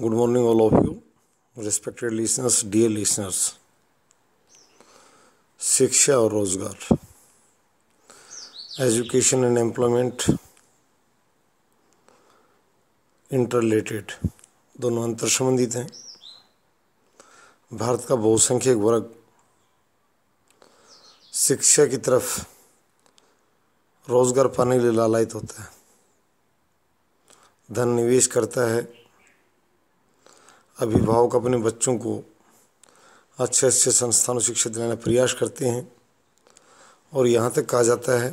good morning all of you respected listeners dear listeners शिक्षा और रोजगार एजुकेशन एंड एम्प्लॉयमेंट इंटरलेटेड दोनों अंतर संबंधित हैं भारत का बहुसंख्यक वर्ग शिक्षा की तरफ रोजगार पाने के लिए लालयित होता है धन निवेश करता है अभिभावक अपने बच्चों को अच्छे अच्छे संस्थानों शिक्षा दिलाने का प्रयास करते हैं और यहाँ तक कहा जाता है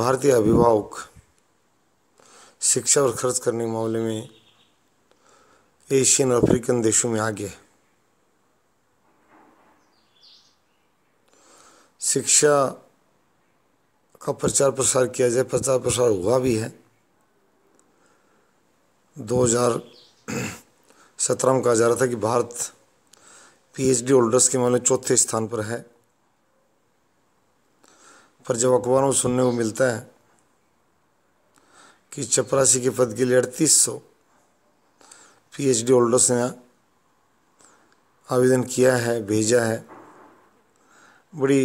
भारतीय अभिभावक शिक्षा और खर्च करने के मामले में एशियन और अफ्रीकन देशों में आगे है शिक्षा का प्रचार प्रसार किया जाए प्रचार प्रसार हुआ भी है 2000 सत्रह में कहा जा रहा था कि भारत पीएचडी होल्डर्स के मामले चौथे स्थान पर है पर जब अखबारों में सुनने को मिलता है कि चपरासी के पद के लिए अड़तीस सौ डी होल्डर्स ने आवेदन किया है भेजा है बड़ी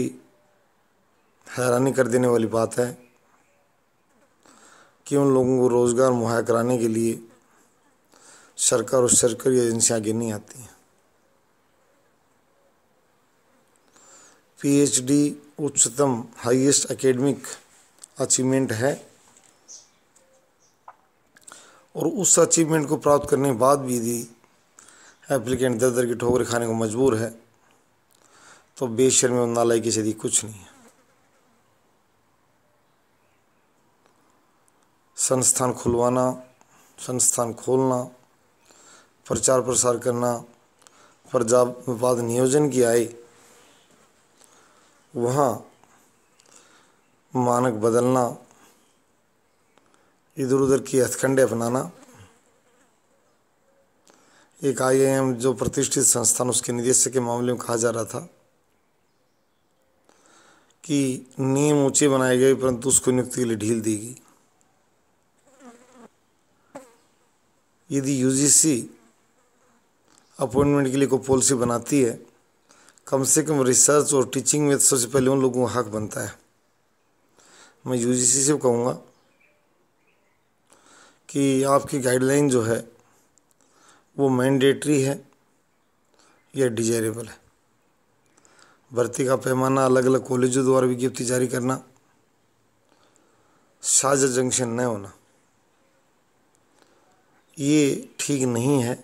हैरानी कर देने वाली बात है कि उन लोगों को रोज़गार मुहैया कराने के लिए सरकार और सरकारी एजेंसियाँ आगे नहीं आती हैं पीएचडी उच्चतम हाईएस्ट एकेडमिक अचीवमेंट है और उस अचीवमेंट को प्राप्त करने के बाद भी यदि एप्लीकेंट दर दर की ठोकर खाने को मजबूर है तो बेशर में नालायकी से यदि कुछ नहीं है संस्थान खुलवाना संस्थान खोलना प्रचार प्रसार करना प्रजावाद नियोजन की आए वहाँ मानक बदलना इधर उधर की हथखंडे अपनाना एक आई एम जो प्रतिष्ठित संस्थान उसके निदेशक के मामले में कहा जा रहा था कि नियम ऊंचे बनाए गए परंतु उसको नियुक्ति के लिए ढील दी गई यदि यूजीसी अपॉइंटमेंट के लिए कोई पॉलिसी बनाती है कम से कम रिसर्च और टीचिंग में सबसे पहले उन लोगों का हक बनता है मैं यू से कहूँगा कि आपकी गाइडलाइन जो है वो मैंडेटरी है या डिजायरेबल है भर्ती का पैमाना अलग अलग कॉलेजों द्वारा विज्ञप्ति जारी करना साझा जंक्शन न होना ये ठीक नहीं है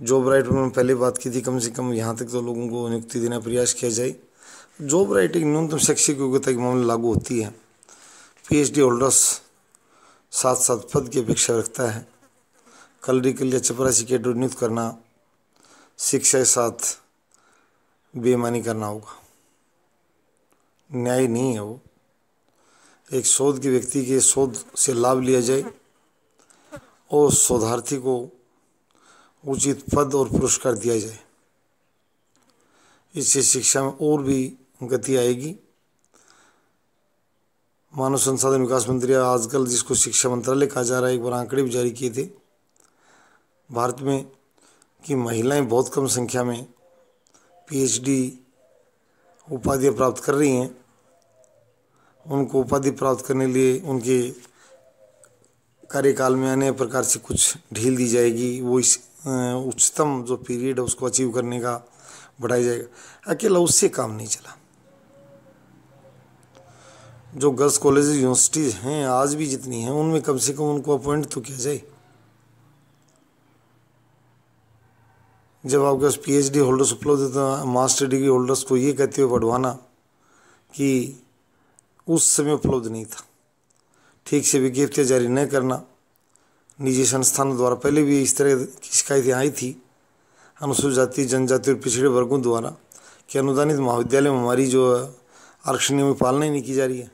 जॉब राइट पर पहले बात की थी कम से कम यहाँ तक तो लोगों को नियुक्ति देने प्रयास किया जाए जॉब राइट एक न्यूनतम शैक्षिक योग्यता के मामले लागू होती है पीएचडी होल्डर्स साथ साथ पद की अपेक्षा रखता है कलरी के लिए चपरासी कैडर नियुक्त करना शिक्षा के साथ बेमानी करना होगा न्याय नहीं है वो एक शोध के व्यक्ति के शोध से लाभ लिया जाए और शोधार्थी को उचित पद और पुरस्कार दिया जाए इससे शिक्षा में और भी गति आएगी मानव संसाधन विकास मंत्री आजकल जिसको शिक्षा मंत्रालय कहा जा रहा है एक बार आंकड़े भी जारी किए थे भारत में कि महिलाएं बहुत कम संख्या में पीएचडी उपाधियाँ प्राप्त कर रही हैं उनको उपाधि प्राप्त करने लिए उनके कार्यकाल में अनेक प्रकार से कुछ ढील दी जाएगी वो इस उच्चतम जो पीरियड है उसको अचीव करने का बढ़ाया जाएगा अकेला उससे काम नहीं चला जो गर्ल्स कॉलेज यूनिवर्सिटीज़ हैं आज भी जितनी हैं उनमें कम से कम उनको अपॉइंट तो किया जाए जब आपके पास पी एच डी होल्डर्स उपलब्ध है तो मास्टर डिग्री होल्डर्स को ये कहते हुए बढ़वाना कि उस समय उपलब्ध नहीं था ठीक से विज्ञप्तियाँ जारी न करना निजी संस्थानों द्वारा पहले भी इस तरह की शिकायतें आई थी अनुसूचित जाति जनजाति और पिछड़े वर्गों द्वारा कि अनुदानित महाविद्यालय में हमारी जो आरक्षण में पालना ही नहीं की जा रही है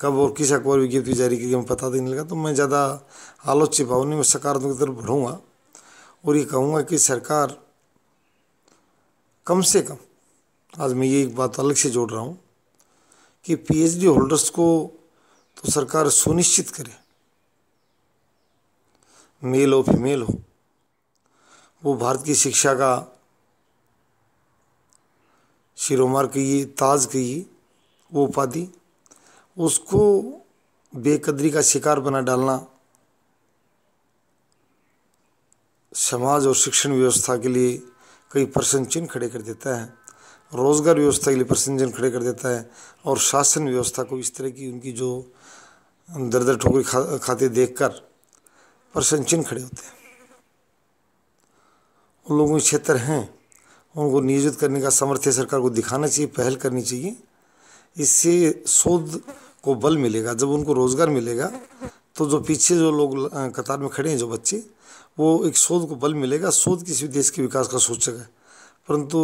कब और किस अखबार विज्ञप्ति जारी की हमें पता तो नहीं लगा तो मैं ज़्यादा आलोच्य भावनी में सकारात्मक तरफ बढ़ूँगा और ये कहूँगा कि सरकार कम से कम आज मैं ये एक बात अलग से जोड़ रहा हूँ कि पीएचडी होल्डर्स को तो सरकार सुनिश्चित करे मेल हो फीमेल हो वो भारत की शिक्षा का शिरोमर कही ताज कहिए वो उपाधि उसको बेकदरी का शिकार बना डालना समाज और शिक्षण व्यवस्था के लिए कई प्रश्न चिन्ह खड़े कर देता है रोजगार व्यवस्था के लिए प्रश्न चिन्ह खड़े कर देता है और शासन व्यवस्था को इस तरह की उनकी जो दर दर ठोकरी खा, खाते देखकर प्रश्न चिन्ह खड़े होते हैं उन लोगों के क्षेत्र हैं उनको नियोजित करने का सामर्थ्य सरकार को दिखाना चाहिए पहल करनी चाहिए इससे शोध को बल मिलेगा जब उनको रोज़गार मिलेगा तो जो पीछे जो लोग कतार में खड़े हैं जो बच्चे वो एक शोध को बल मिलेगा शोध किसी देश के विकास का सूचक है परंतु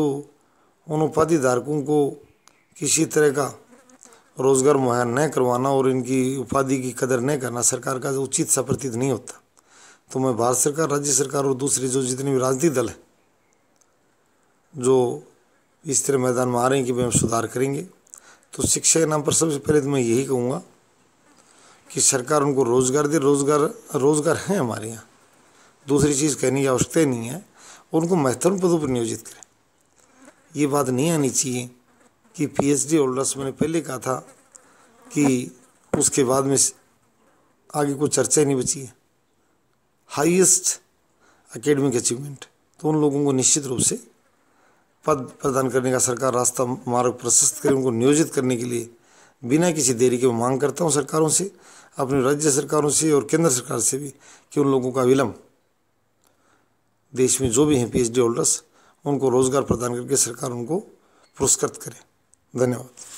उन उपाधि धारकों को किसी तरह का रोज़गार मुहैया न करवाना और इनकी उपाधि की कदर न करना सरकार का उचित सा प्रतीत नहीं होता तो मैं भारत सरकार राज्य सरकार और दूसरी जो जितने भी राजनीतिक दल हैं जो इस तरह मैदान में आ रहे हैं कि भाई हम सुधार करेंगे तो शिक्षा के नाम पर सबसे पहले तो मैं यही कहूँगा कि सरकार उनको रोज़गार दे रोज़गार रोज़गार हैं हमारे यहाँ दूसरी चीज़ कहने की आवश्यकता नहीं है उनको महत्वपूर्ण पदों पर नियोजित करें ये बात नहीं आनी चाहिए कि पी एच डी होल्डर्स मैंने पहले कहा था कि उसके बाद में आगे कोई चर्चा ही नहीं बची है हाईएस्ट एकेडमिक अचीवमेंट तो उन लोगों को निश्चित रूप से पद प्रदान करने का सरकार रास्ता मार्ग प्रशस्त कर उनको नियोजित करने के लिए बिना किसी देरी के मांग करता हूँ सरकारों से अपने राज्य सरकारों से और केंद्र सरकार से भी कि उन लोगों का विलम्ब देश में जो भी हैं पीएचडी होल्डर्स उनको रोज़गार प्रदान करके सरकार उनको पुरस्कृत करे धन्यवाद